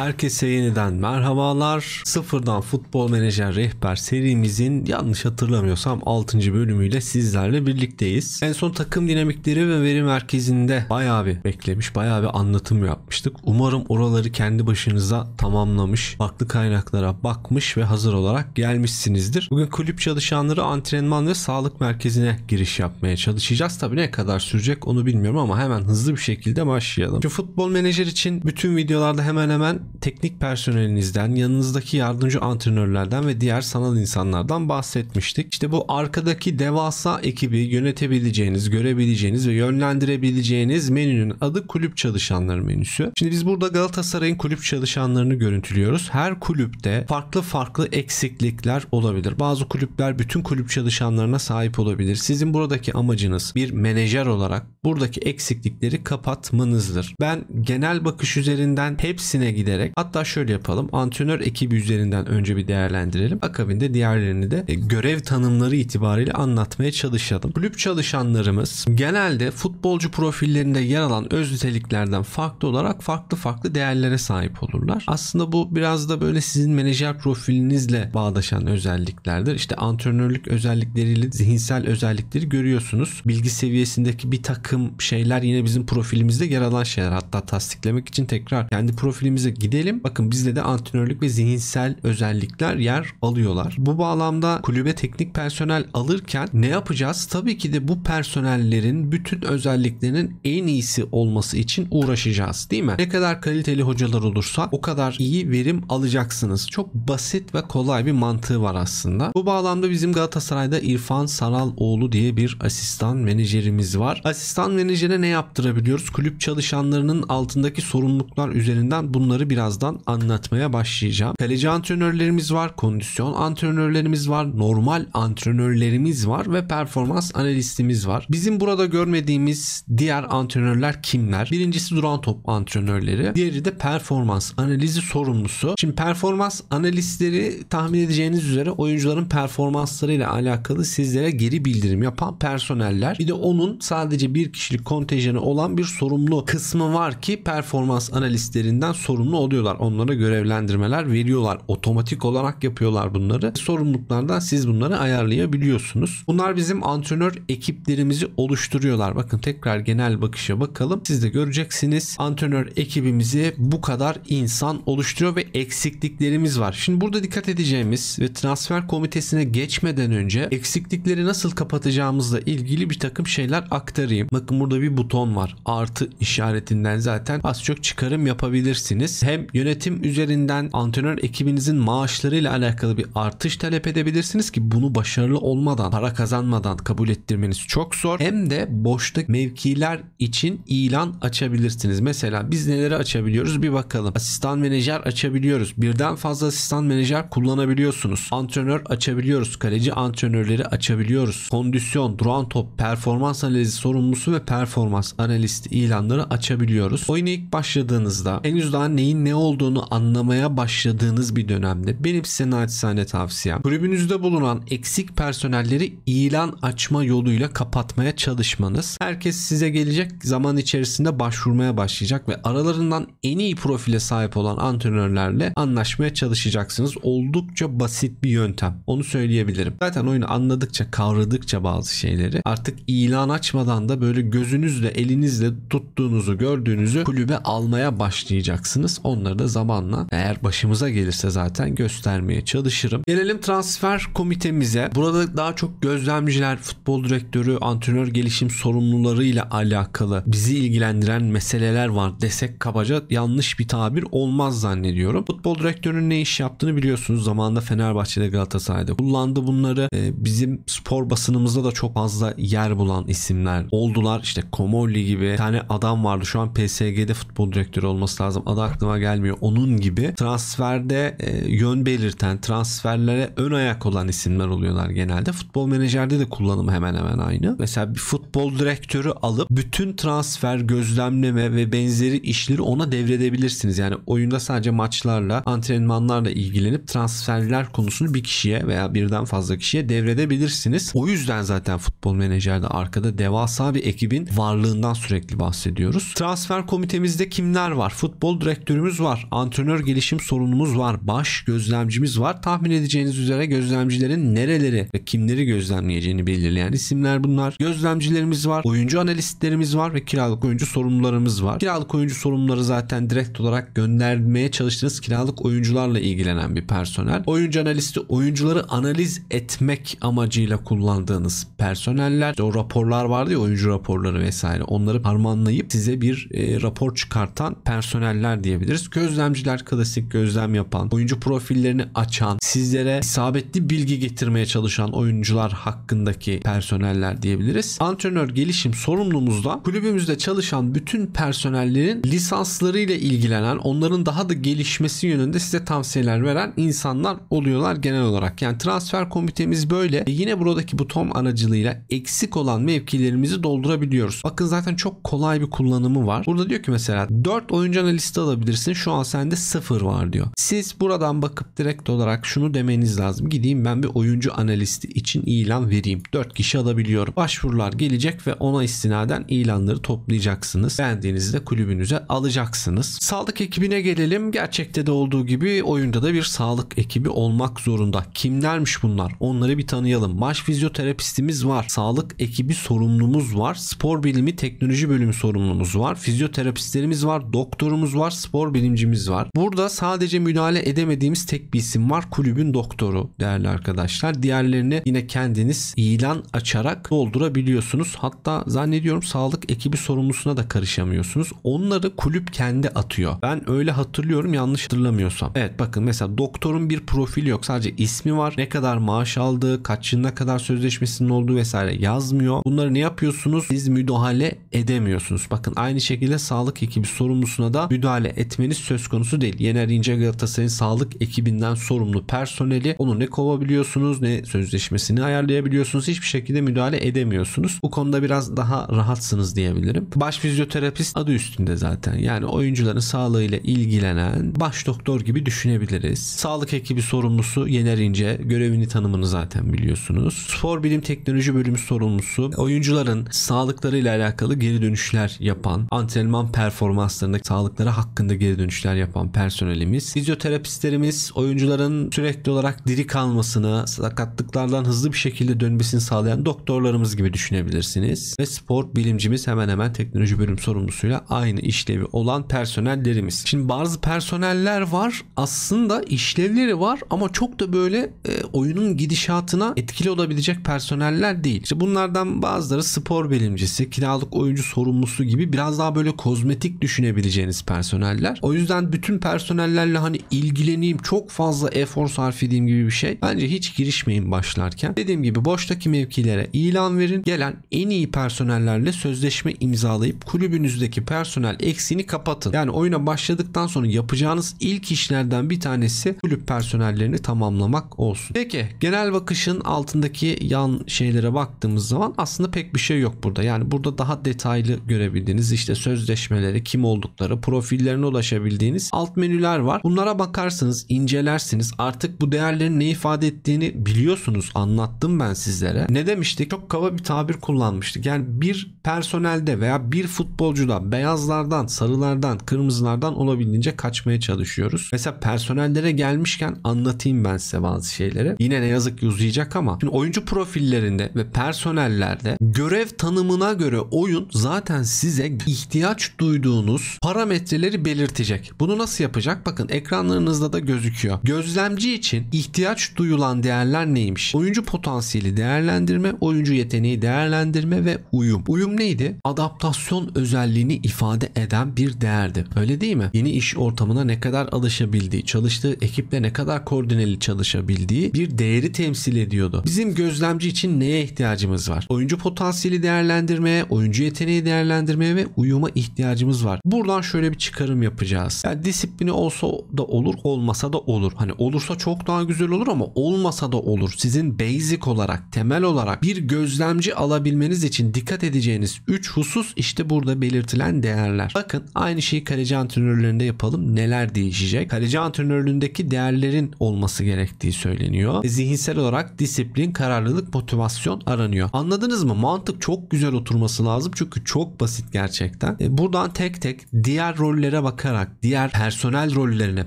Herkese yeniden merhabalar. Sıfırdan Futbol Menajer Rehber serimizin yanlış hatırlamıyorsam 6. bölümüyle sizlerle birlikteyiz. En son takım dinamikleri ve veri merkezinde bayağı bir beklemiş, bayağı bir anlatım yapmıştık. Umarım oraları kendi başınıza tamamlamış, farklı kaynaklara bakmış ve hazır olarak gelmişsinizdir. Bugün kulüp çalışanları antrenman ve sağlık merkezine giriş yapmaya çalışacağız. Tabii ne kadar sürecek onu bilmiyorum ama hemen hızlı bir şekilde başlayalım. Şu futbol menajer için bütün videolarda hemen hemen teknik personelinizden, yanınızdaki yardımcı antrenörlerden ve diğer sanal insanlardan bahsetmiştik. İşte bu arkadaki devasa ekibi yönetebileceğiniz, görebileceğiniz ve yönlendirebileceğiniz menünün adı kulüp çalışanları menüsü. Şimdi biz burada Galatasaray'ın kulüp çalışanlarını görüntülüyoruz. Her kulüpte farklı farklı eksiklikler olabilir. Bazı kulüpler bütün kulüp çalışanlarına sahip olabilir. Sizin buradaki amacınız bir menajer olarak buradaki eksiklikleri kapatmanızdır. Ben genel bakış üzerinden hepsine gidebilirim giderek hatta şöyle yapalım. Antrenör ekibi üzerinden önce bir değerlendirelim. Akabinde diğerlerini de görev tanımları itibariyle anlatmaya çalışalım. Kulüp çalışanlarımız genelde futbolcu profillerinde yer alan öz niteliklerden farklı olarak farklı farklı değerlere sahip olurlar. Aslında bu biraz da böyle sizin menajer profilinizle bağdaşan özelliklerdir. İşte antrenörlük özellikleriyle zihinsel özellikleri görüyorsunuz. Bilgi seviyesindeki bir takım şeyler yine bizim profilimizde yer alan şeyler. Hatta tasdiklemek için tekrar kendi profilimize gidelim. Bakın bizde de antrenörlük ve zihinsel özellikler yer alıyorlar. Bu bağlamda kulübe teknik personel alırken ne yapacağız? Tabii ki de bu personellerin bütün özelliklerinin en iyisi olması için uğraşacağız değil mi? Ne kadar kaliteli hocalar olursa o kadar iyi verim alacaksınız. Çok basit ve kolay bir mantığı var aslında. Bu bağlamda bizim Galatasaray'da İrfan Saraloğlu diye bir asistan menajerimiz var. Asistan menajere ne yaptırabiliyoruz? Kulüp çalışanlarının altındaki sorumluluklar üzerinden bunları birazdan anlatmaya başlayacağım. Kaleci antrenörlerimiz var, kondisyon antrenörlerimiz var, normal antrenörlerimiz var ve performans analistimiz var. Bizim burada görmediğimiz diğer antrenörler kimler? Birincisi duran top antrenörleri, diğeri de performans analizi sorumlusu. Şimdi performans analistleri tahmin edeceğiniz üzere oyuncuların performanslarıyla alakalı sizlere geri bildirim yapan personeller. Bir de onun sadece bir kişilik kontenjanı olan bir sorumlu kısmı var ki performans analistlerinden sorumlu oluyorlar. Onlara görevlendirmeler veriyorlar. Otomatik olarak yapıyorlar bunları. Sorumluluklardan siz bunları ayarlayabiliyorsunuz. Bunlar bizim antrenör ekiplerimizi oluşturuyorlar. Bakın tekrar genel bakışa bakalım. Siz de göreceksiniz. Antrenör ekibimizi bu kadar insan oluşturuyor ve eksikliklerimiz var. Şimdi burada dikkat edeceğimiz ve transfer komitesine geçmeden önce eksiklikleri nasıl kapatacağımızla ilgili bir takım şeyler aktarayım. Bakın burada bir buton var. Artı işaretinden zaten az çok çıkarım yapabilirsiniz hem yönetim üzerinden antrenör ekibinizin maaşlarıyla alakalı bir artış talep edebilirsiniz ki bunu başarılı olmadan, para kazanmadan kabul ettirmeniz çok zor. Hem de boşluk mevkiler için ilan açabilirsiniz. Mesela biz neleri açabiliyoruz bir bakalım. Asistan menajer açabiliyoruz. Birden fazla asistan menajer kullanabiliyorsunuz. Antrenör açabiliyoruz. Kaleci antrenörleri açabiliyoruz. Kondisyon, duran top, performans analizi sorumlusu ve performans analisti ilanları açabiliyoruz. Oyuna ilk başladığınızda henüz daha neyin ne olduğunu anlamaya başladığınız bir dönemde benim size naçizane tavsiyem kulübünüzde bulunan eksik personelleri ilan açma yoluyla kapatmaya çalışmanız. Herkes size gelecek zaman içerisinde başvurmaya başlayacak ve aralarından en iyi profile sahip olan antrenörlerle anlaşmaya çalışacaksınız. Oldukça basit bir yöntem. Onu söyleyebilirim. Zaten oyunu anladıkça kavradıkça bazı şeyleri artık ilan açmadan da böyle gözünüzle elinizle tuttuğunuzu gördüğünüzü kulübe almaya başlayacaksınız. Onları da zamanla eğer başımıza gelirse zaten göstermeye çalışırım. Gelelim transfer komitemize. Burada daha çok gözlemciler, futbol direktörü, antrenör gelişim sorumluları ile alakalı bizi ilgilendiren meseleler var desek kabaca yanlış bir tabir olmaz zannediyorum. Futbol direktörünün ne iş yaptığını biliyorsunuz. Zamanında Fenerbahçe'de Galatasaray'da kullandı bunları. Ee, bizim spor basınımızda da çok fazla yer bulan isimler oldular. İşte Komolli gibi bir tane adam vardı. Şu an PSG'de futbol direktörü olması lazım. Adı aklıma gelmiyor. Onun gibi transferde e, yön belirten, transferlere ön ayak olan isimler oluyorlar genelde. Futbol menajerde de kullanım hemen hemen aynı. Mesela bir futbol direktörü alıp bütün transfer, gözlemleme ve benzeri işleri ona devredebilirsiniz. Yani oyunda sadece maçlarla, antrenmanlarla ilgilenip transferler konusunu bir kişiye veya birden fazla kişiye devredebilirsiniz. O yüzden zaten futbol menajerde arkada devasa bir ekibin varlığından sürekli bahsediyoruz. Transfer komitemizde kimler var? Futbol direktörümüz antrenörümüz var. Antrenör gelişim sorunumuz var. Baş gözlemcimiz var. Tahmin edeceğiniz üzere gözlemcilerin nereleri ve kimleri gözlemleyeceğini belirleyen isimler bunlar. Gözlemcilerimiz var. Oyuncu analistlerimiz var ve kiralık oyuncu sorumlularımız var. Kiralık oyuncu sorumluları zaten direkt olarak göndermeye çalıştığınız kiralık oyuncularla ilgilenen bir personel. Oyuncu analisti oyuncuları analiz etmek amacıyla kullandığınız personeller. İşte o raporlar vardı ya oyuncu raporları vesaire. Onları harmanlayıp size bir e, rapor çıkartan personeller diyebilirim diyebiliriz. Gözlemciler klasik gözlem yapan, oyuncu profillerini açan, sizlere isabetli bilgi getirmeye çalışan oyuncular hakkındaki personeller diyebiliriz. Antrenör gelişim sorumlumuzda kulübümüzde çalışan bütün personellerin lisanslarıyla ilgilenen, onların daha da gelişmesi yönünde size tavsiyeler veren insanlar oluyorlar genel olarak. Yani transfer komitemiz böyle. E yine buradaki bu Tom aracılığıyla eksik olan mevkilerimizi doldurabiliyoruz. Bakın zaten çok kolay bir kullanımı var. Burada diyor ki mesela 4 oyuncu analisti alabilirsiniz alabilirsin. Şu an sende sıfır var diyor. Siz buradan bakıp direkt olarak şunu demeniz lazım. Gideyim ben bir oyuncu analisti için ilan vereyim. 4 kişi alabiliyorum. Başvurular gelecek ve ona istinaden ilanları toplayacaksınız. Beğendiğinizde kulübünüze alacaksınız. Sağlık ekibine gelelim. Gerçekte de olduğu gibi oyunda da bir sağlık ekibi olmak zorunda. Kimlermiş bunlar? Onları bir tanıyalım. Maç fizyoterapistimiz var. Sağlık ekibi sorumlumuz var. Spor bilimi teknoloji bölümü sorumlumuz var. Fizyoterapistlerimiz var. Doktorumuz var. Spor bilimcimiz var. Burada sadece müdahale edemediğimiz tek bir isim var. Kulübün doktoru değerli arkadaşlar. Diğerlerini yine kendiniz ilan açarak doldurabiliyorsunuz. Hatta zannediyorum sağlık ekibi sorumlusuna da karışamıyorsunuz. Onları kulüp kendi atıyor. Ben öyle hatırlıyorum yanlış hatırlamıyorsam. Evet bakın mesela doktorun bir profili yok. Sadece ismi var. Ne kadar maaş aldığı, kaç yılına kadar sözleşmesinin olduğu vesaire yazmıyor. Bunları ne yapıyorsunuz? Siz müdahale edemiyorsunuz. Bakın aynı şekilde sağlık ekibi sorumlusuna da müdahale etme etmeniz söz konusu değil. Yener İnce Galatasaray'ın sağlık ekibinden sorumlu personeli onu ne kovabiliyorsunuz ne sözleşmesini ayarlayabiliyorsunuz. Hiçbir şekilde müdahale edemiyorsunuz. Bu konuda biraz daha rahatsınız diyebilirim. Baş fizyoterapist adı üstünde zaten. Yani oyuncuların sağlığıyla ilgilenen baş doktor gibi düşünebiliriz. Sağlık ekibi sorumlusu Yener İnce. Görevini tanımını zaten biliyorsunuz. Spor Bilim Teknoloji Bölümü sorumlusu oyuncuların sağlıklarıyla alakalı geri dönüşler yapan, antrenman performanslarındaki sağlıkları hakkında geri geri dönüşler yapan personelimiz, fizyoterapistlerimiz oyuncuların sürekli olarak diri kalmasını, sakatlıklardan hızlı bir şekilde dönmesini sağlayan doktorlarımız gibi düşünebilirsiniz. Ve spor bilimcimiz hemen hemen teknoloji bölüm sorumlusuyla aynı işlevi olan personellerimiz. Şimdi bazı personeller var aslında işlevleri var ama çok da böyle e, oyunun gidişatına etkili olabilecek personeller değil. İşte bunlardan bazıları spor bilimcisi, kiralık oyuncu sorumlusu gibi biraz daha böyle kozmetik düşünebileceğiniz personeller. O yüzden bütün personellerle hani ilgileneyim çok fazla efor sarf edeyim gibi bir şey. Bence hiç girişmeyin başlarken. Dediğim gibi boştaki mevkilere ilan verin. Gelen en iyi personellerle sözleşme imzalayıp kulübünüzdeki personel eksiğini kapatın. Yani oyuna başladıktan sonra yapacağınız ilk işlerden bir tanesi kulüp personellerini tamamlamak olsun. Peki genel bakışın altındaki yan şeylere baktığımız zaman aslında pek bir şey yok burada. Yani burada daha detaylı görebildiğiniz işte sözleşmeleri, kim oldukları, profillerine ulaşın ulaşabildiğiniz alt menüler var. Bunlara bakarsınız, incelersiniz. Artık bu değerlerin ne ifade ettiğini biliyorsunuz. Anlattım ben sizlere. Ne demiştik? Çok kaba bir tabir kullanmıştık. Yani bir personelde veya bir futbolcuda beyazlardan, sarılardan, kırmızılardan olabildiğince kaçmaya çalışıyoruz. Mesela personellere gelmişken anlatayım ben size bazı şeyleri. Yine ne yazık ki uzayacak ama şimdi oyuncu profillerinde ve personellerde görev tanımına göre oyun zaten size ihtiyaç duyduğunuz parametreleri belirtiyor yönetecek. Bunu nasıl yapacak? Bakın ekranlarınızda da gözüküyor. Gözlemci için ihtiyaç duyulan değerler neymiş? Oyuncu potansiyeli değerlendirme, oyuncu yeteneği değerlendirme ve uyum. Uyum neydi? Adaptasyon özelliğini ifade eden bir değerdi. Öyle değil mi? Yeni iş ortamına ne kadar alışabildiği, çalıştığı ekiple ne kadar koordineli çalışabildiği bir değeri temsil ediyordu. Bizim gözlemci için neye ihtiyacımız var? Oyuncu potansiyeli değerlendirmeye, oyuncu yeteneği değerlendirmeye ve uyuma ihtiyacımız var. Buradan şöyle bir çıkarım yapalım yapacağız. Yani disiplini olsa da olur olmasa da olur. Hani olursa çok daha güzel olur ama olmasa da olur. Sizin basic olarak temel olarak bir gözlemci alabilmeniz için dikkat edeceğiniz 3 husus işte burada belirtilen değerler. Bakın aynı şeyi kaleci antrenörlerinde yapalım. Neler değişecek? Kaleci antrenörlüğündeki değerlerin olması gerektiği söyleniyor. Zihinsel olarak disiplin, kararlılık, motivasyon aranıyor. Anladınız mı? Mantık çok güzel oturması lazım çünkü çok basit gerçekten. E, buradan tek tek diğer rollere bakar bakarak diğer personel rollerine,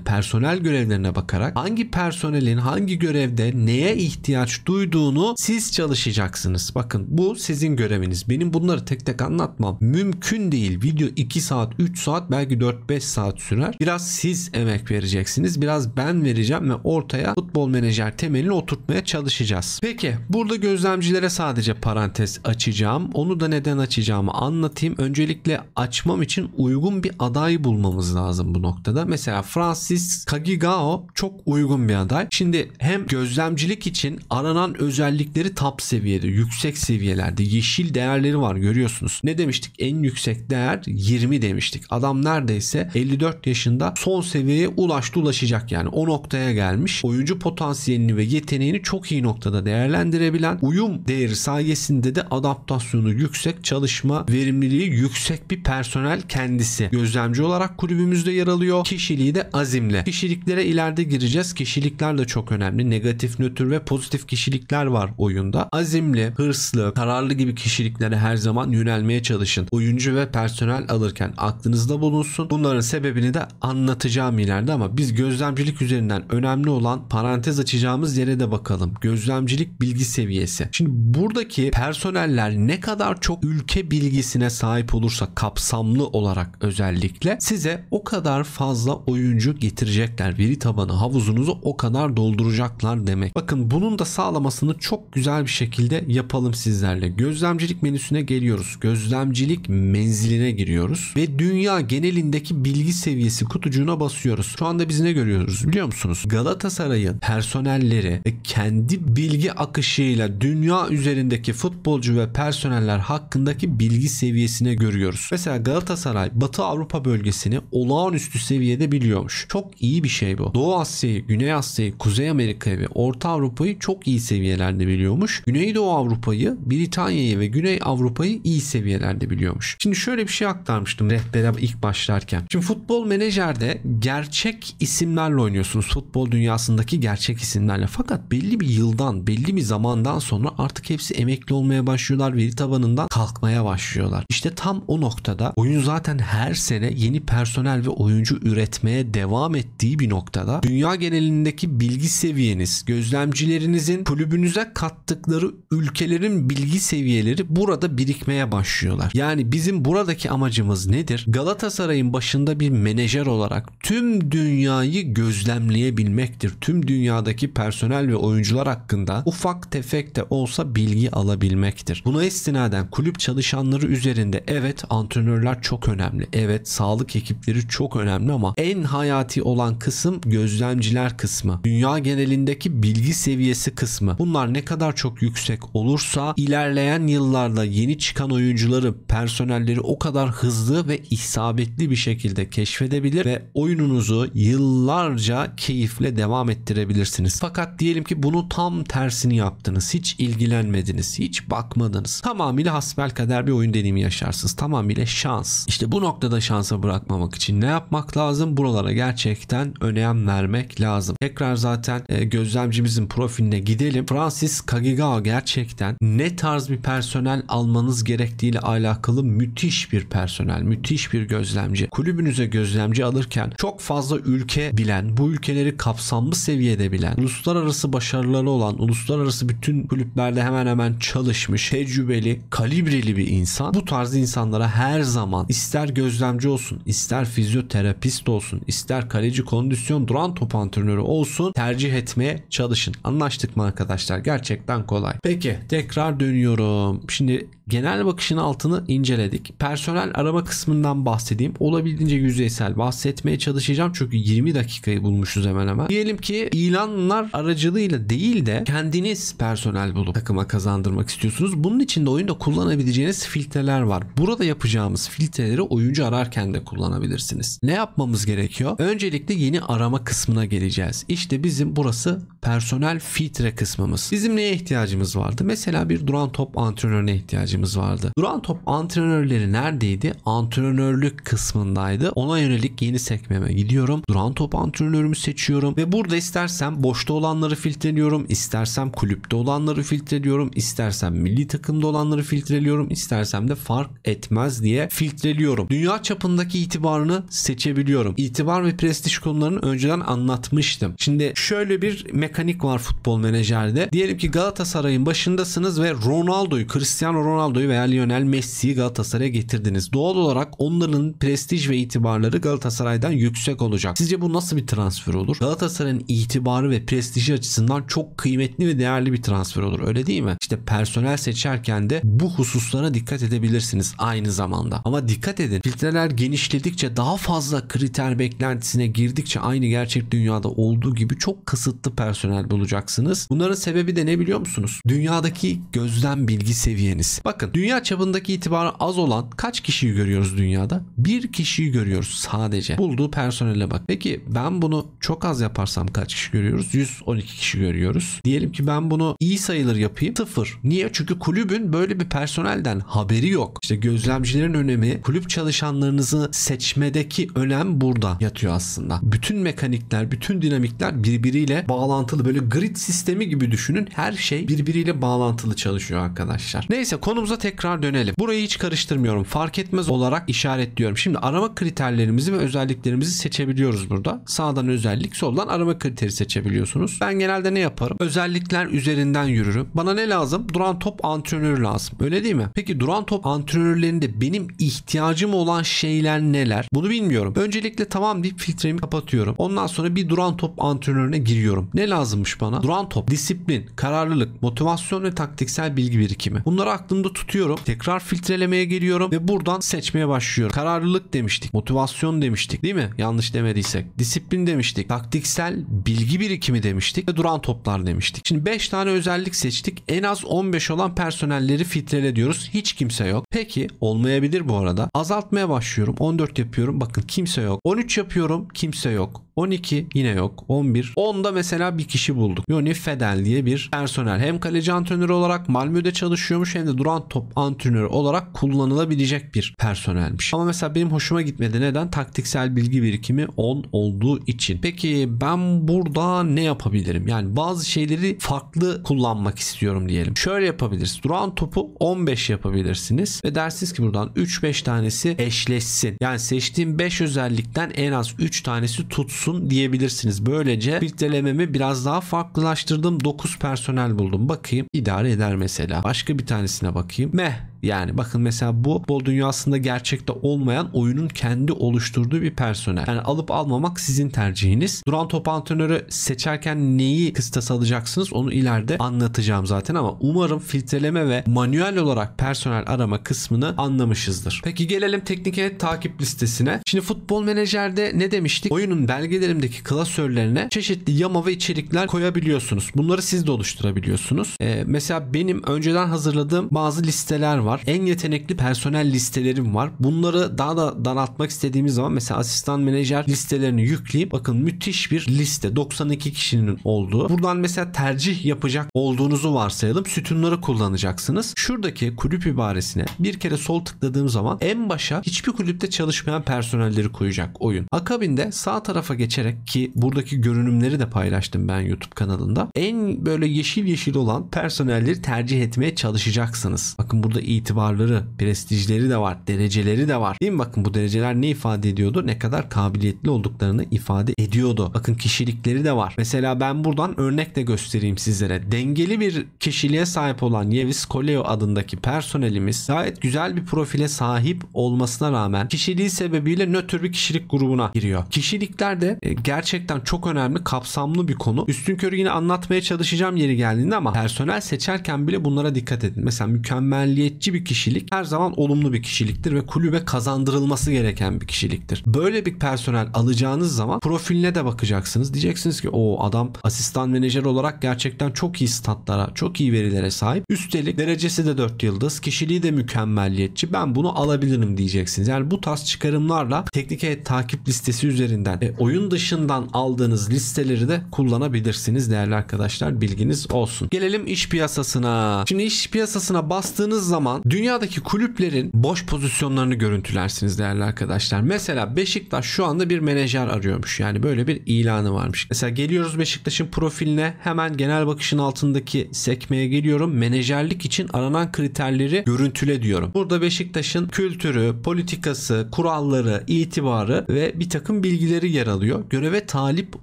personel görevlerine bakarak hangi personelin hangi görevde neye ihtiyaç duyduğunu siz çalışacaksınız. Bakın bu sizin göreviniz. Benim bunları tek tek anlatmam mümkün değil. Video 2 saat, 3 saat belki 4-5 saat sürer. Biraz siz emek vereceksiniz. Biraz ben vereceğim ve ortaya futbol menajer temelini oturtmaya çalışacağız. Peki burada gözlemcilere sadece parantez açacağım. Onu da neden açacağımı anlatayım. Öncelikle açmam için uygun bir adayı bulmamız lazım bu noktada. Mesela Francis Kagigao çok uygun bir aday. Şimdi hem gözlemcilik için aranan özellikleri top seviyede, yüksek seviyelerde yeşil değerleri var görüyorsunuz. Ne demiştik? En yüksek değer 20 demiştik. Adam neredeyse 54 yaşında son seviyeye ulaştı ulaşacak yani. O noktaya gelmiş. Oyuncu potansiyelini ve yeteneğini çok iyi noktada değerlendirebilen uyum değeri sayesinde de adaptasyonu yüksek, çalışma verimliliği yüksek bir personel kendisi. Gözlemci olarak kulübü bölümümüzde yer alıyor. Kişiliği de azimle. Kişiliklere ileride gireceğiz. Kişilikler de çok önemli. Negatif, nötr ve pozitif kişilikler var oyunda. Azimli, hırslı, kararlı gibi kişiliklere her zaman yönelmeye çalışın. Oyuncu ve personel alırken aklınızda bulunsun. Bunların sebebini de anlatacağım ileride ama biz gözlemcilik üzerinden önemli olan parantez açacağımız yere de bakalım. Gözlemcilik bilgi seviyesi. Şimdi buradaki personeller ne kadar çok ülke bilgisine sahip olursa kapsamlı olarak özellikle size o kadar fazla oyuncu getirecekler. Veri tabanı havuzunuzu o kadar dolduracaklar demek. Bakın bunun da sağlamasını çok güzel bir şekilde yapalım sizlerle. Gözlemcilik menüsüne geliyoruz. Gözlemcilik menziline giriyoruz ve dünya genelindeki bilgi seviyesi kutucuğuna basıyoruz. Şu anda biz ne görüyoruz biliyor musunuz? Galatasaray'ın personelleri kendi bilgi akışıyla dünya üzerindeki futbolcu ve personeller hakkındaki bilgi seviyesine görüyoruz. Mesela Galatasaray Batı Avrupa bölgesini olağanüstü seviyede biliyormuş. Çok iyi bir şey bu. Doğu Asya'yı, Güney Asya'yı, Kuzey Amerika'yı ve Orta Avrupa'yı çok iyi seviyelerde biliyormuş. Güneydoğu Avrupa'yı, Britanya'yı ve Güney Avrupa'yı iyi seviyelerde biliyormuş. Şimdi şöyle bir şey aktarmıştım rehbere ilk başlarken. Şimdi futbol menajerde gerçek isimlerle oynuyorsunuz. Futbol dünyasındaki gerçek isimlerle. Fakat belli bir yıldan, belli bir zamandan sonra artık hepsi emekli olmaya başlıyorlar. Veri tabanından kalkmaya başlıyorlar. İşte tam o noktada oyun zaten her sene yeni personel Personel ve oyuncu üretmeye devam ettiği bir noktada dünya genelindeki bilgi seviyeniz, gözlemcilerinizin kulübünüze kattıkları ülkelerin bilgi seviyeleri burada birikmeye başlıyorlar. Yani bizim buradaki amacımız nedir? Galatasaray'ın başında bir menajer olarak tüm dünyayı gözlemleyebilmektir. Tüm dünyadaki personel ve oyuncular hakkında ufak tefek de olsa bilgi alabilmektir. Buna istinaden kulüp çalışanları üzerinde evet antrenörler çok önemli. Evet sağlık ekipleri çok önemli ama en hayati olan kısım gözlemciler kısmı. Dünya genelindeki bilgi seviyesi kısmı. Bunlar ne kadar çok yüksek olursa ilerleyen yıllarda yeni çıkan oyuncuları, personelleri o kadar hızlı ve isabetli bir şekilde keşfedebilir ve oyununuzu yıllarca keyifle devam ettirebilirsiniz. Fakat diyelim ki bunu tam tersini yaptınız. Hiç ilgilenmediniz, hiç bakmadınız. Tamamıyla hasbel kader bir oyun deneyimi yaşarsınız. Tamamıyla şans. İşte bu noktada şansa bırakmamak için için ne yapmak lazım? Buralara gerçekten önem vermek lazım. Tekrar zaten e, gözlemcimizin profiline gidelim. Francis Kagigao gerçekten ne tarz bir personel almanız gerektiğiyle alakalı müthiş bir personel, müthiş bir gözlemci. Kulübünüze gözlemci alırken çok fazla ülke bilen, bu ülkeleri kapsamlı seviyede bilen, uluslararası başarıları olan, uluslararası bütün kulüplerde hemen hemen çalışmış, tecrübeli, kalibreli bir insan. Bu tarz insanlara her zaman ister gözlemci olsun, ister fizyoterapist olsun, ister kaleci kondisyon duran top antrenörü olsun tercih etmeye çalışın. Anlaştık mı arkadaşlar? Gerçekten kolay. Peki tekrar dönüyorum. Şimdi Genel bakışın altını inceledik. Personel arama kısmından bahsedeyim. Olabildiğince yüzeysel bahsetmeye çalışacağım. Çünkü 20 dakikayı bulmuşuz hemen hemen. Diyelim ki ilanlar aracılığıyla değil de kendiniz personel bulup takıma kazandırmak istiyorsunuz. Bunun için de oyunda kullanabileceğiniz filtreler var. Burada yapacağımız filtreleri oyuncu ararken de kullanabilirsiniz. Ne yapmamız gerekiyor? Öncelikle yeni arama kısmına geleceğiz. İşte bizim burası personel filtre kısmımız. Bizim neye ihtiyacımız vardı? Mesela bir duran top antrenörüne ihtiyacımız ihtiyacımız vardı. Duran top antrenörleri neredeydi? Antrenörlük kısmındaydı. Ona yönelik yeni sekmeme gidiyorum. Duran top antrenörümü seçiyorum ve burada istersem boşta olanları filtreliyorum. istersem kulüpte olanları filtreliyorum. istersem milli takımda olanları filtreliyorum. istersem de fark etmez diye filtreliyorum. Dünya çapındaki itibarını seçebiliyorum. İtibar ve prestij konularını önceden anlatmıştım. Şimdi şöyle bir mekanik var futbol menajerde. Diyelim ki Galatasaray'ın başındasınız ve Ronaldo'yu, Cristiano Ronaldo Ronaldo'yu veya Lionel Messi'yi Galatasaray'a getirdiniz. Doğal olarak onların prestij ve itibarları Galatasaray'dan yüksek olacak. Sizce bu nasıl bir transfer olur? Galatasaray'ın itibarı ve prestiji açısından çok kıymetli ve değerli bir transfer olur. Öyle değil mi? İşte personel seçerken de bu hususlara dikkat edebilirsiniz aynı zamanda. Ama dikkat edin filtreler genişledikçe daha fazla kriter beklentisine girdikçe aynı gerçek dünyada olduğu gibi çok kısıtlı personel bulacaksınız. Bunların sebebi de ne biliyor musunuz? Dünyadaki gözlem bilgi seviyeniz. Bak Bakın dünya çapındaki itibarı az olan kaç kişiyi görüyoruz dünyada? Bir kişiyi görüyoruz sadece. Bulduğu personele bak. Peki ben bunu çok az yaparsam kaç kişi görüyoruz? 112 kişi görüyoruz. Diyelim ki ben bunu iyi sayılır yapayım. Sıfır. Niye? Çünkü kulübün böyle bir personelden haberi yok. İşte gözlemcilerin önemi kulüp çalışanlarınızı seçmedeki önem burada yatıyor aslında. Bütün mekanikler, bütün dinamikler birbiriyle bağlantılı. Böyle grid sistemi gibi düşünün. Her şey birbiriyle bağlantılı çalışıyor arkadaşlar. Neyse konu Konumuza tekrar dönelim. Burayı hiç karıştırmıyorum. Fark etmez olarak işaretliyorum. Şimdi arama kriterlerimizi ve özelliklerimizi seçebiliyoruz burada. Sağdan özellik, soldan arama kriteri seçebiliyorsunuz. Ben genelde ne yaparım? Özellikler üzerinden yürürüm. Bana ne lazım? Duran top antrenörü lazım. Öyle değil mi? Peki duran top antrenörlerinde benim ihtiyacım olan şeyler neler? Bunu bilmiyorum. Öncelikle tamam bir filtremi kapatıyorum. Ondan sonra bir duran top antrenörüne giriyorum. Ne lazımmış bana? Duran top, disiplin, kararlılık, motivasyon ve taktiksel bilgi birikimi. Bunları aklımda tutuyorum. Tekrar filtrelemeye geliyorum ve buradan seçmeye başlıyorum. Kararlılık demiştik. Motivasyon demiştik değil mi? Yanlış demediysek. Disiplin demiştik. Taktiksel bilgi birikimi demiştik ve duran toplar demiştik. Şimdi 5 tane özellik seçtik. En az 15 olan personelleri filtrele diyoruz. Hiç kimse yok. Peki olmayabilir bu arada. Azaltmaya başlıyorum. 14 yapıyorum. Bakın kimse yok. 13 yapıyorum. Kimse yok. 12 yine yok. 11. 10'da mesela bir kişi bulduk. Yoni Fedel diye bir personel. Hem kaleci antrenörü olarak Malmö'de çalışıyormuş hem de duran top antrenörü olarak kullanılabilecek bir personelmiş. Ama mesela benim hoşuma gitmedi. Neden? Taktiksel bilgi birikimi 10 olduğu için. Peki ben burada ne yapabilirim? Yani bazı şeyleri farklı kullanmak istiyorum diyelim. Şöyle yapabiliriz. Duran topu 15 yapabilirsiniz ve dersiniz ki buradan 3-5 tanesi eşleşsin. Yani seçtiğim 5 özellikten en az 3 tanesi tutsun olsun diyebilirsiniz. Böylece filtrelememi biraz daha farklılaştırdım. 9 personel buldum. Bakayım idare eder mesela. Başka bir tanesine bakayım. Meh yani bakın mesela bu bol dünyasında gerçekte olmayan oyunun kendi oluşturduğu bir personel. Yani alıp almamak sizin tercihiniz. Duran top antrenörü seçerken neyi kıstas alacaksınız onu ileride anlatacağım zaten ama umarım filtreleme ve manuel olarak personel arama kısmını anlamışızdır. Peki gelelim teknik heyet takip listesine. Şimdi futbol menajerde ne demiştik? Oyunun belgelerimdeki klasörlerine çeşitli yama ve içerikler koyabiliyorsunuz. Bunları siz de oluşturabiliyorsunuz. Ee, mesela benim önceden hazırladığım bazı listeler var var. En yetenekli personel listelerim var. Bunları daha da daraltmak istediğimiz zaman mesela asistan menajer listelerini yükleyip bakın müthiş bir liste 92 kişinin olduğu. Buradan mesela tercih yapacak olduğunuzu varsayalım. Sütunları kullanacaksınız. Şuradaki kulüp ibaresine bir kere sol tıkladığım zaman en başa hiçbir kulüpte çalışmayan personelleri koyacak oyun. Akabinde sağ tarafa geçerek ki buradaki görünümleri de paylaştım ben YouTube kanalında. En böyle yeşil yeşil olan personelleri tercih etmeye çalışacaksınız. Bakın burada iyi itibarları, prestijleri de var, dereceleri de var. Değil mi? Bakın bu dereceler ne ifade ediyordu? Ne kadar kabiliyetli olduklarını ifade ediyordu. Bakın kişilikleri de var. Mesela ben buradan örnek de göstereyim sizlere. Dengeli bir kişiliğe sahip olan Yevis Koleo adındaki personelimiz gayet güzel bir profile sahip olmasına rağmen kişiliği sebebiyle nötr bir kişilik grubuna giriyor. Kişilikler de e, gerçekten çok önemli, kapsamlı bir konu. Üstün körü yine anlatmaya çalışacağım yeri geldiğinde ama personel seçerken bile bunlara dikkat edin. Mesela mükemmelliyetçi bir kişilik her zaman olumlu bir kişiliktir ve kulübe kazandırılması gereken bir kişiliktir. Böyle bir personel alacağınız zaman profiline de bakacaksınız. Diyeceksiniz ki o adam asistan menajer olarak gerçekten çok iyi statlara, çok iyi verilere sahip. Üstelik derecesi de 4 yıldız, kişiliği de mükemmelliyetçi. Ben bunu alabilirim diyeceksiniz. Yani bu tarz çıkarımlarla teknik heyet takip listesi üzerinden e, oyun dışından aldığınız listeleri de kullanabilirsiniz değerli arkadaşlar. Bilginiz olsun. Gelelim iş piyasasına. Şimdi iş piyasasına bastığınız zaman olan dünyadaki kulüplerin boş pozisyonlarını görüntülersiniz değerli arkadaşlar. Mesela Beşiktaş şu anda bir menajer arıyormuş. Yani böyle bir ilanı varmış. Mesela geliyoruz Beşiktaş'ın profiline hemen genel bakışın altındaki sekmeye geliyorum. Menajerlik için aranan kriterleri görüntüle diyorum. Burada Beşiktaş'ın kültürü, politikası, kuralları, itibarı ve bir takım bilgileri yer alıyor. Göreve talip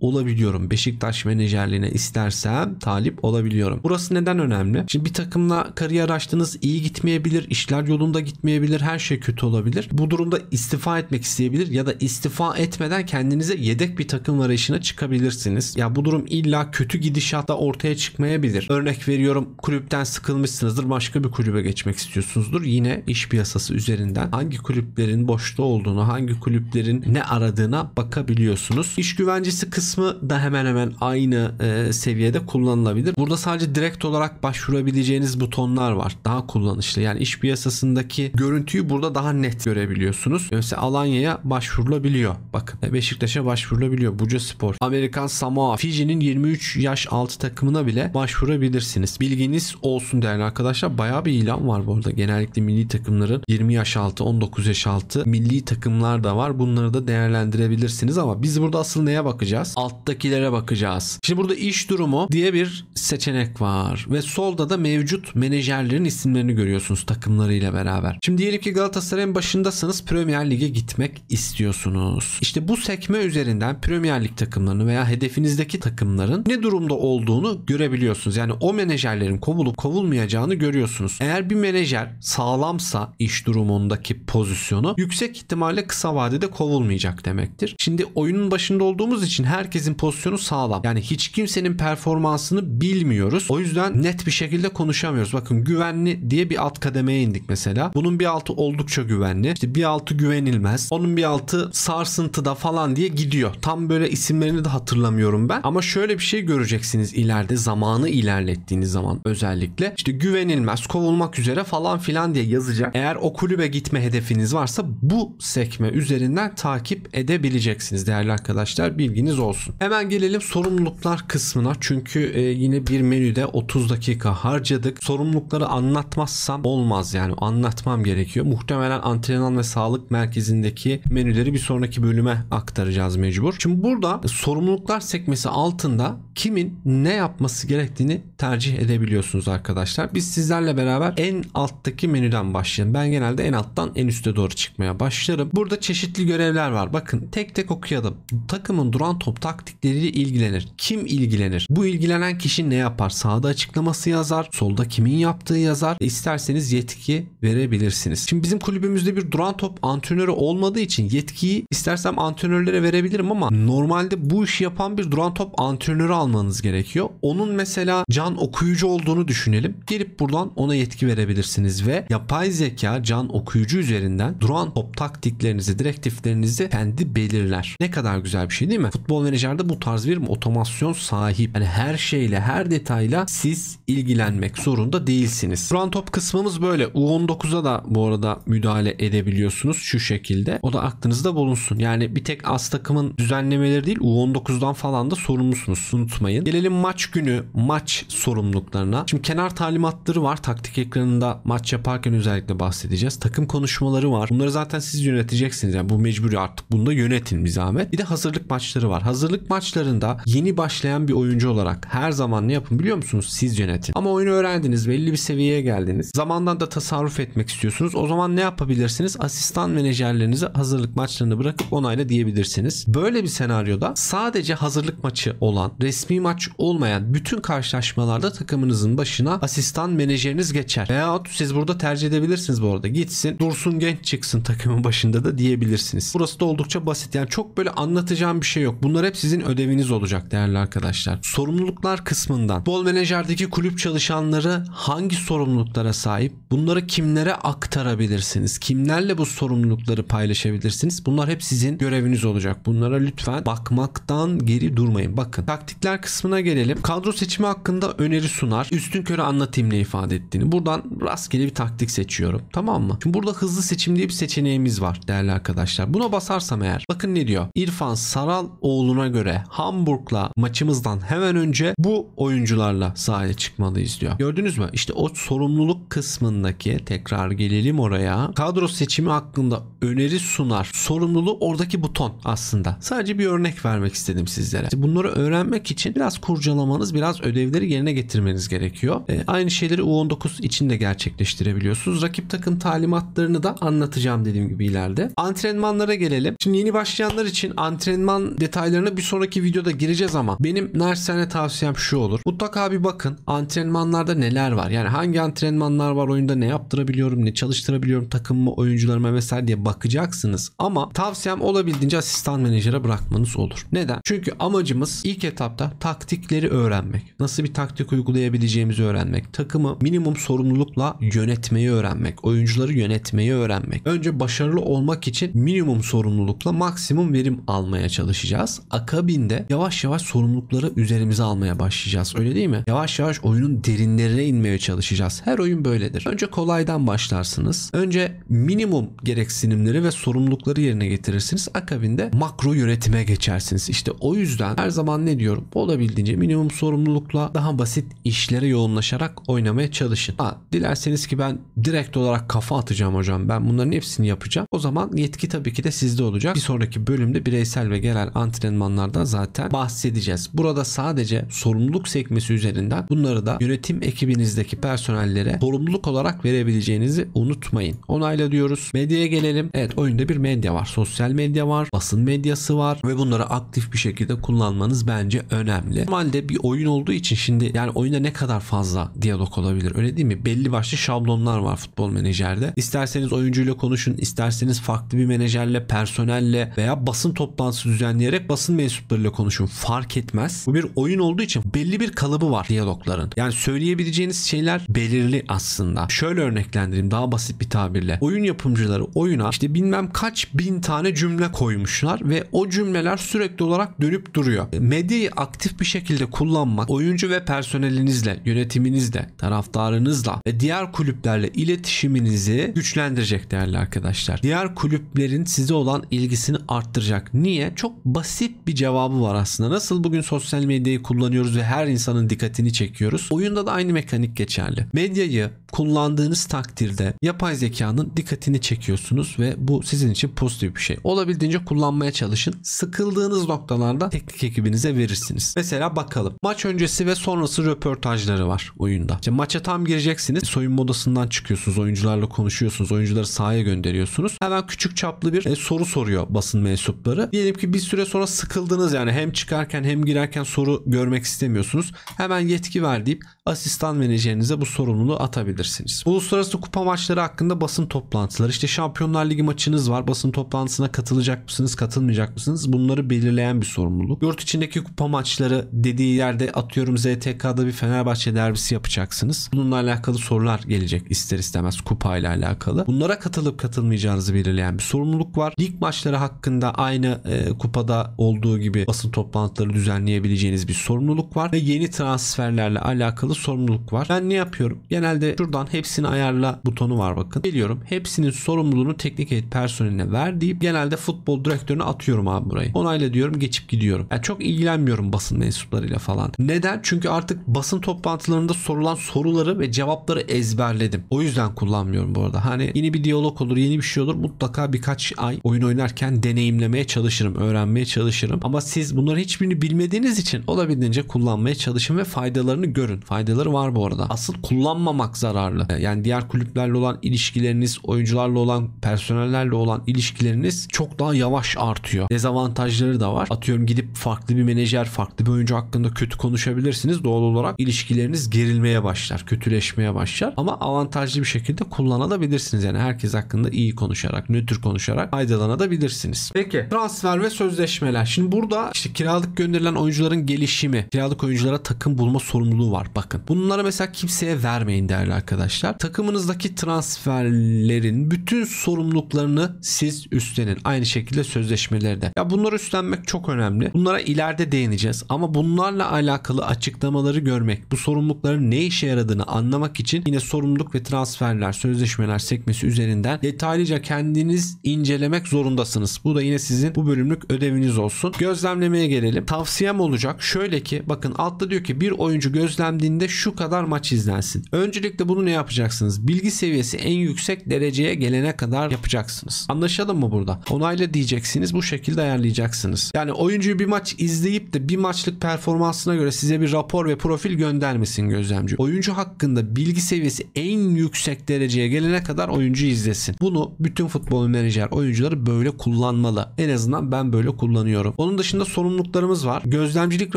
olabiliyorum. Beşiktaş menajerliğine istersem talip olabiliyorum. Burası neden önemli? Şimdi bir takımla kariyer açtınız iyi gitmeye gitmeyebilir, işler yolunda gitmeyebilir, her şey kötü olabilir. Bu durumda istifa etmek isteyebilir ya da istifa etmeden kendinize yedek bir takım arayışına çıkabilirsiniz. Ya bu durum illa kötü gidişatta ortaya çıkmayabilir. Örnek veriyorum kulüpten sıkılmışsınızdır başka bir kulübe geçmek istiyorsunuzdur. Yine iş piyasası üzerinden hangi kulüplerin boşta olduğunu, hangi kulüplerin ne aradığına bakabiliyorsunuz. İş güvencesi kısmı da hemen hemen aynı e, seviyede kullanılabilir. Burada sadece direkt olarak başvurabileceğiniz butonlar var. Daha kullanışlı. Yani iş piyasasındaki görüntüyü burada daha net görebiliyorsunuz. Mesela Alanya'ya başvurulabiliyor. Bakın e, Beşiktaş'a başvurulabiliyor. Buca Spor, Amerikan Samoa, Fiji'nin 23 yaş altı takımına bile başvurabilirsiniz. Bilginiz olsun değerli arkadaşlar. Bayağı bir ilan var bu arada. Genellikle milli takımların 20 yaş altı, 19 yaş altı milli takımlar da var. Bunları da değerlendirebilirsiniz ama biz burada asıl neye bakacağız? Alttakilere bakacağız. Şimdi burada iş durumu diye bir seçenek var ve solda da mevcut menajerlerin isimlerini görüyorsunuz istiyorsunuz takımlarıyla beraber. Şimdi diyelim ki Galatasaray'ın başındasınız Premier Lig'e gitmek istiyorsunuz. İşte bu sekme üzerinden Premier Lig takımlarını veya hedefinizdeki takımların ne durumda olduğunu görebiliyorsunuz. Yani o menajerlerin kovulup kovulmayacağını görüyorsunuz. Eğer bir menajer sağlamsa iş durumundaki pozisyonu yüksek ihtimalle kısa vadede kovulmayacak demektir. Şimdi oyunun başında olduğumuz için herkesin pozisyonu sağlam. Yani hiç kimsenin performansını bilmiyoruz. O yüzden net bir şekilde konuşamıyoruz. Bakın güvenli diye bir alt kademeye indik mesela. Bunun bir altı oldukça güvenli. İşte bir altı güvenilmez. Onun bir altı sarsıntıda falan diye gidiyor. Tam böyle isimlerini de hatırlamıyorum ben. Ama şöyle bir şey göreceksiniz ileride zamanı ilerlettiğiniz zaman özellikle. işte güvenilmez, kovulmak üzere falan filan diye yazacak. Eğer o kulübe gitme hedefiniz varsa bu sekme üzerinden takip edebileceksiniz değerli arkadaşlar. Bilginiz olsun. Hemen gelelim sorumluluklar kısmına. Çünkü e, yine bir menüde 30 dakika harcadık. Sorumlulukları anlatmazsam olmaz yani anlatmam gerekiyor. Muhtemelen antrenman ve sağlık merkezindeki menüleri bir sonraki bölüme aktaracağız mecbur. Şimdi burada sorumluluklar sekmesi altında kimin ne yapması gerektiğini tercih edebiliyorsunuz arkadaşlar. Biz sizlerle beraber en alttaki menüden başlayalım. Ben genelde en alttan en üste doğru çıkmaya başlarım. Burada çeşitli görevler var. Bakın tek tek okuyalım. Takımın duran top taktikleriyle ilgilenir. Kim ilgilenir? Bu ilgilenen kişi ne yapar? Sağda açıklaması yazar. Solda kimin yaptığı yazar. İsterseniz yetki verebilirsiniz. Şimdi bizim kulübümüzde bir duran top antrenörü olmadığı için yetkiyi istersem antrenörlere verebilirim ama normalde bu işi yapan bir duran top antrenörü almanız gerekiyor. Onun mesela Can can okuyucu olduğunu düşünelim. Gelip buradan ona yetki verebilirsiniz ve yapay zeka can okuyucu üzerinden duran top taktiklerinizi, direktiflerinizi kendi belirler. Ne kadar güzel bir şey değil mi? Futbol menajerde bu tarz bir otomasyon sahip. Yani her şeyle, her detayla siz ilgilenmek zorunda değilsiniz. Duran top kısmımız böyle. U19'a da bu arada müdahale edebiliyorsunuz şu şekilde. O da aklınızda bulunsun. Yani bir tek as takımın düzenlemeleri değil U19'dan falan da sorumlusunuz. Unutmayın. Gelelim maç günü, maç sorumluluklarına. Şimdi kenar talimatları var. Taktik ekranında maç yaparken özellikle bahsedeceğiz. Takım konuşmaları var. Bunları zaten siz yöneteceksiniz. Yani bu mecburi artık bunu da yönetin bir zahmet. Bir de hazırlık maçları var. Hazırlık maçlarında yeni başlayan bir oyuncu olarak her zaman ne yapın biliyor musunuz? Siz yönetin. Ama oyunu öğrendiniz. Belli bir seviyeye geldiniz. Zamandan da tasarruf etmek istiyorsunuz. O zaman ne yapabilirsiniz? Asistan menajerlerinize hazırlık maçlarını bırakıp onayla diyebilirsiniz. Böyle bir senaryoda sadece hazırlık maçı olan, resmi maç olmayan bütün karşılaşma çalışmalarda takımınızın başına asistan menajeriniz geçer. Veyahut siz burada tercih edebilirsiniz bu arada. Gitsin Dursun Genç çıksın takımın başında da diyebilirsiniz. Burası da oldukça basit. Yani çok böyle anlatacağım bir şey yok. Bunlar hep sizin ödeviniz olacak değerli arkadaşlar. Sorumluluklar kısmından. Bol menajerdeki kulüp çalışanları hangi sorumluluklara sahip? Bunları kimlere aktarabilirsiniz? Kimlerle bu sorumlulukları paylaşabilirsiniz? Bunlar hep sizin göreviniz olacak. Bunlara lütfen bakmaktan geri durmayın. Bakın taktikler kısmına gelelim. Kadro seçimi hakkında öneri sunar. Üstün körü anlatayım ne ifade ettiğini. Buradan rastgele bir taktik seçiyorum. Tamam mı? Şimdi burada hızlı seçim diye bir seçeneğimiz var değerli arkadaşlar. Buna basarsam eğer bakın ne diyor. İrfan Saral oğluna göre Hamburg'la maçımızdan hemen önce bu oyuncularla sahaya çıkmalıyız diyor. Gördünüz mü? İşte o sorumluluk kısmındaki tekrar gelelim oraya. Kadro seçimi hakkında öneri sunar. Sorumluluğu oradaki buton aslında. Sadece bir örnek vermek istedim sizlere. Bunları öğrenmek için biraz kurcalamanız, biraz ödevleri yerine yerine getirmeniz gerekiyor. E, aynı şeyleri U19 için de gerçekleştirebiliyorsunuz. Rakip takım talimatlarını da anlatacağım dediğim gibi ileride. Antrenmanlara gelelim. Şimdi yeni başlayanlar için antrenman detaylarına bir sonraki videoda gireceğiz ama benim nersene tavsiyem şu olur. Mutlaka bir bakın antrenmanlarda neler var. Yani hangi antrenmanlar var oyunda ne yaptırabiliyorum ne çalıştırabiliyorum takımımı oyuncularıma vesaire diye bakacaksınız. Ama tavsiyem olabildiğince asistan menajere bırakmanız olur. Neden? Çünkü amacımız ilk etapta taktikleri öğrenmek. Nasıl bir taktik taktik uygulayabileceğimizi öğrenmek, takımı minimum sorumlulukla yönetmeyi öğrenmek, oyuncuları yönetmeyi öğrenmek. Önce başarılı olmak için minimum sorumlulukla maksimum verim almaya çalışacağız. Akabinde yavaş yavaş sorumlulukları üzerimize almaya başlayacağız. Öyle değil mi? Yavaş yavaş oyunun derinlerine inmeye çalışacağız. Her oyun böyledir. Önce kolaydan başlarsınız. Önce minimum gereksinimleri ve sorumlulukları yerine getirirsiniz. Akabinde makro yönetime geçersiniz. İşte o yüzden her zaman ne diyorum? Olabildiğince minimum sorumlulukla daha basit basit işlere yoğunlaşarak oynamaya çalışın. Ha, dilerseniz ki ben direkt olarak kafa atacağım hocam ben bunların hepsini yapacağım. O zaman yetki tabii ki de sizde olacak. Bir sonraki bölümde bireysel ve genel antrenmanlardan zaten bahsedeceğiz. Burada sadece sorumluluk sekmesi üzerinden bunları da yönetim ekibinizdeki personellere sorumluluk olarak verebileceğinizi unutmayın. Onayla diyoruz. Medyaya gelelim. Evet oyunda bir medya var. Sosyal medya var. Basın medyası var. Ve bunları aktif bir şekilde kullanmanız bence önemli. Normalde bir oyun olduğu için şimdi yani oyunda ne kadar fazla diyalog olabilir öyle değil mi? Belli başlı şablonlar var futbol menajerde. İsterseniz oyuncuyla konuşun, isterseniz farklı bir menajerle, personelle veya basın toplantısı düzenleyerek basın mensuplarıyla konuşun. Fark etmez. Bu bir oyun olduğu için belli bir kalıbı var diyalogların. Yani söyleyebileceğiniz şeyler belirli aslında. Şöyle örneklendireyim daha basit bir tabirle. Oyun yapımcıları oyuna işte bilmem kaç bin tane cümle koymuşlar ve o cümleler sürekli olarak dönüp duruyor. Medyayı aktif bir şekilde kullanmak oyuncu ve personel personelinizle, yönetiminizle, taraftarınızla ve diğer kulüplerle iletişiminizi güçlendirecek değerli arkadaşlar. Diğer kulüplerin size olan ilgisini arttıracak. Niye? Çok basit bir cevabı var aslında. Nasıl bugün sosyal medyayı kullanıyoruz ve her insanın dikkatini çekiyoruz. Oyunda da aynı mekanik geçerli. Medyayı kullandığınız takdirde yapay zekanın dikkatini çekiyorsunuz ve bu sizin için pozitif bir şey. Olabildiğince kullanmaya çalışın. Sıkıldığınız noktalarda teknik ekibinize verirsiniz. Mesela bakalım. Maç öncesi ve sonra sonrası röportajları var oyunda. İşte maça tam gireceksiniz. Soyunma odasından çıkıyorsunuz. Oyuncularla konuşuyorsunuz. Oyuncuları sahaya gönderiyorsunuz. Hemen küçük çaplı bir e, soru soruyor basın mensupları. Diyelim ki bir süre sonra sıkıldınız yani hem çıkarken hem girerken soru görmek istemiyorsunuz. Hemen yetki ver deyip asistan menajerinize bu sorumluluğu atabilirsiniz. Uluslararası kupa maçları hakkında basın toplantıları. İşte Şampiyonlar Ligi maçınız var. Basın toplantısına katılacak mısınız, katılmayacak mısınız? Bunları belirleyen bir sorumluluk. Yurt içindeki kupa maçları dediği yerde atıyorum ZTK PKK'da bir Fenerbahçe derbisi yapacaksınız. Bununla alakalı sorular gelecek ister istemez kupayla alakalı. Bunlara katılıp katılmayacağınızı belirleyen bir sorumluluk var. Lig maçları hakkında aynı e, kupada olduğu gibi basın toplantıları düzenleyebileceğiniz bir sorumluluk var ve yeni transferlerle alakalı sorumluluk var. Ben ne yapıyorum? Genelde şuradan hepsini ayarla butonu var bakın. Geliyorum. Hepsinin sorumluluğunu teknik heyet personeline ver deyip genelde futbol direktörüne atıyorum abi burayı. Onayla diyorum geçip gidiyorum. Yani çok ilgilenmiyorum basın mensuplarıyla falan. Neden? Çünkü artık artık basın toplantılarında sorulan soruları ve cevapları ezberledim. O yüzden kullanmıyorum bu arada. Hani yeni bir diyalog olur, yeni bir şey olur. Mutlaka birkaç ay oyun oynarken deneyimlemeye çalışırım, öğrenmeye çalışırım. Ama siz bunların hiçbirini bilmediğiniz için olabildiğince kullanmaya çalışın ve faydalarını görün. Faydaları var bu arada. Asıl kullanmamak zararlı. Yani diğer kulüplerle olan ilişkileriniz, oyuncularla olan, personellerle olan ilişkileriniz çok daha yavaş artıyor. Dezavantajları da var. Atıyorum gidip farklı bir menajer, farklı bir oyuncu hakkında kötü konuşabilirsiniz. Doğru doğal olarak ilişkileriniz gerilmeye başlar, kötüleşmeye başlar. Ama avantajlı bir şekilde kullanabilirsiniz. Yani herkes hakkında iyi konuşarak, nötr konuşarak faydalanabilirsiniz. Peki transfer ve sözleşmeler. Şimdi burada işte kiralık gönderilen oyuncuların gelişimi, kiralık oyunculara takım bulma sorumluluğu var. Bakın bunları mesela kimseye vermeyin değerli arkadaşlar. Takımınızdaki transferlerin bütün sorumluluklarını siz üstlenin. Aynı şekilde sözleşmelerde. Ya bunları üstlenmek çok önemli. Bunlara ileride değineceğiz ama bunlarla alakalı açıklamalı anlaşmaları görmek, bu sorumlulukların ne işe yaradığını anlamak için yine sorumluluk ve transferler, sözleşmeler sekmesi üzerinden detaylıca kendiniz incelemek zorundasınız. Bu da yine sizin bu bölümlük ödeviniz olsun. Gözlemlemeye gelelim. Tavsiyem olacak şöyle ki bakın altta diyor ki bir oyuncu gözlemdiğinde şu kadar maç izlensin. Öncelikle bunu ne yapacaksınız? Bilgi seviyesi en yüksek dereceye gelene kadar yapacaksınız. Anlaşalım mı burada? Onayla diyeceksiniz. Bu şekilde ayarlayacaksınız. Yani oyuncuyu bir maç izleyip de bir maçlık performansına göre size bir rapor ve ve profil göndermesin gözlemci. Oyuncu hakkında bilgi seviyesi en yüksek dereceye gelene kadar oyuncu izlesin. Bunu bütün futbol menajer oyuncuları böyle kullanmalı. En azından ben böyle kullanıyorum. Onun dışında sorumluluklarımız var. Gözlemcilik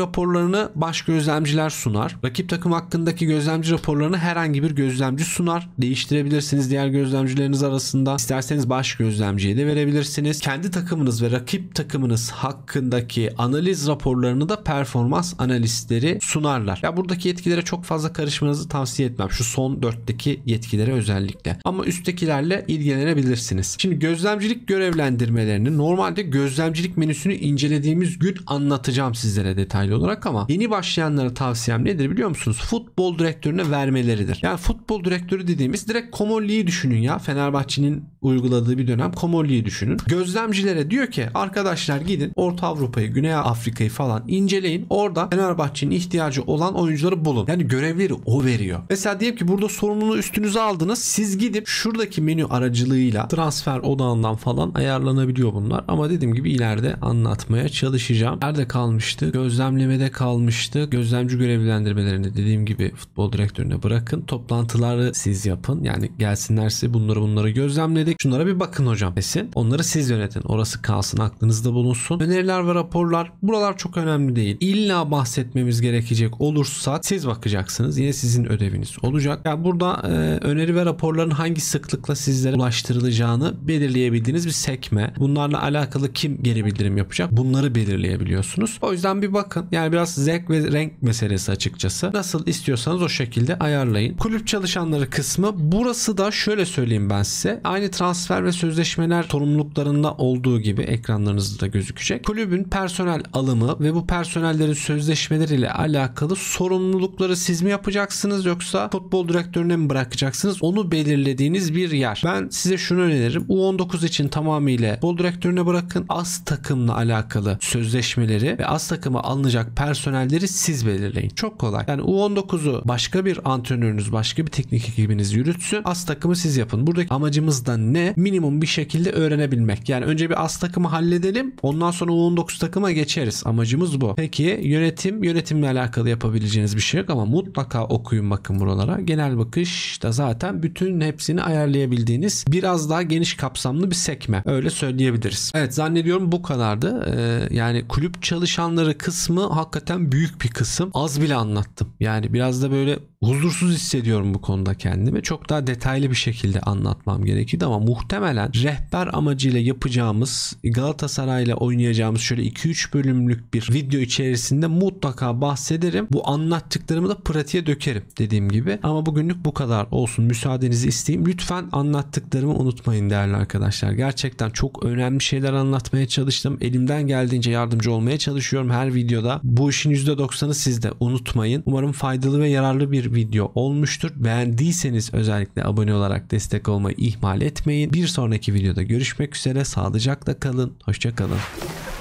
raporlarını baş gözlemciler sunar. Rakip takım hakkındaki gözlemci raporlarını herhangi bir gözlemci sunar. Değiştirebilirsiniz diğer gözlemcileriniz arasında. İsterseniz baş gözlemciye de verebilirsiniz. Kendi takımınız ve rakip takımınız hakkındaki analiz raporlarını da performans analistleri sunarlar yapabiliyorlar. Ya buradaki yetkilere çok fazla karışmanızı tavsiye etmem. Şu son dörtteki yetkilere özellikle. Ama üsttekilerle ilgilenebilirsiniz. Şimdi gözlemcilik görevlendirmelerini normalde gözlemcilik menüsünü incelediğimiz gün anlatacağım sizlere detaylı olarak ama yeni başlayanlara tavsiyem nedir biliyor musunuz? Futbol direktörüne vermeleridir. Yani futbol direktörü dediğimiz direkt Komolli'yi düşünün ya. Fenerbahçe'nin uyguladığı bir dönem Komolli'yi düşünün. Gözlemcilere diyor ki arkadaşlar gidin Orta Avrupa'yı, Güney Afrika'yı falan inceleyin. Orada Fenerbahçe'nin ihtiyacı olan olan oyuncuları bulun. Yani görevleri o veriyor. Mesela diyelim ki burada sorumluluğu üstünüze aldınız. Siz gidip şuradaki menü aracılığıyla transfer odağından falan ayarlanabiliyor bunlar. Ama dediğim gibi ileride anlatmaya çalışacağım. Nerede kalmıştı? Gözlemlemede kalmıştı. Gözlemci görevlendirmelerini dediğim gibi futbol direktörüne bırakın. Toplantıları siz yapın. Yani gelsinler size bunları bunları gözlemledik. Şunlara bir bakın hocam desin. Onları siz yönetin. Orası kalsın aklınızda bulunsun. Öneriler ve raporlar buralar çok önemli değil. İlla bahsetmemiz gerekecek olursa siz bakacaksınız. Yine sizin ödeviniz olacak. yani burada e, öneri ve raporların hangi sıklıkla sizlere ulaştırılacağını belirleyebildiğiniz bir sekme. Bunlarla alakalı kim geri bildirim yapacak? Bunları belirleyebiliyorsunuz. O yüzden bir bakın. Yani biraz zevk ve renk meselesi açıkçası. Nasıl istiyorsanız o şekilde ayarlayın. Kulüp çalışanları kısmı. Burası da şöyle söyleyeyim ben size. Aynı transfer ve sözleşmeler sorumluluklarında olduğu gibi ekranlarınızda da gözükecek. Kulübün personel alımı ve bu personellerin sözleşmeleriyle alakalı alakalı sorumlulukları siz mi yapacaksınız yoksa futbol direktörüne mi bırakacaksınız? Onu belirlediğiniz bir yer. Ben size şunu öneririm. U19 için tamamıyla futbol direktörüne bırakın. Az takımla alakalı sözleşmeleri ve az takıma alınacak personelleri siz belirleyin. Çok kolay. Yani U19'u başka bir antrenörünüz, başka bir teknik ekibiniz yürütsün. Az takımı siz yapın. Buradaki amacımız da ne? Minimum bir şekilde öğrenebilmek. Yani önce bir az takımı halledelim. Ondan sonra U19 takıma geçeriz. Amacımız bu. Peki yönetim yönetimle alakalı yap yapabileceğiniz bir şey yok ama mutlaka okuyun bakın buralara. Genel bakış da zaten bütün hepsini ayarlayabildiğiniz biraz daha geniş kapsamlı bir sekme. Öyle söyleyebiliriz. Evet zannediyorum bu kadardı. Ee, yani kulüp çalışanları kısmı hakikaten büyük bir kısım. Az bile anlattım. Yani biraz da böyle huzursuz hissediyorum bu konuda kendimi. Çok daha detaylı bir şekilde anlatmam gerekirdi ama muhtemelen rehber amacıyla yapacağımız Galatasaray ile oynayacağımız şöyle 2-3 bölümlük bir video içerisinde mutlaka bahsederim. Bu anlattıklarımı da pratiğe dökerim dediğim gibi. Ama bugünlük bu kadar olsun. Müsaadenizi isteyeyim. Lütfen anlattıklarımı unutmayın değerli arkadaşlar. Gerçekten çok önemli şeyler anlatmaya çalıştım. Elimden geldiğince yardımcı olmaya çalışıyorum her videoda. Bu işin %90'ı sizde. Unutmayın. Umarım faydalı ve yararlı bir video olmuştur. Beğendiyseniz özellikle abone olarak destek olmayı ihmal etmeyin. Bir sonraki videoda görüşmek üzere. Sağlıcakla kalın. Hoşçakalın.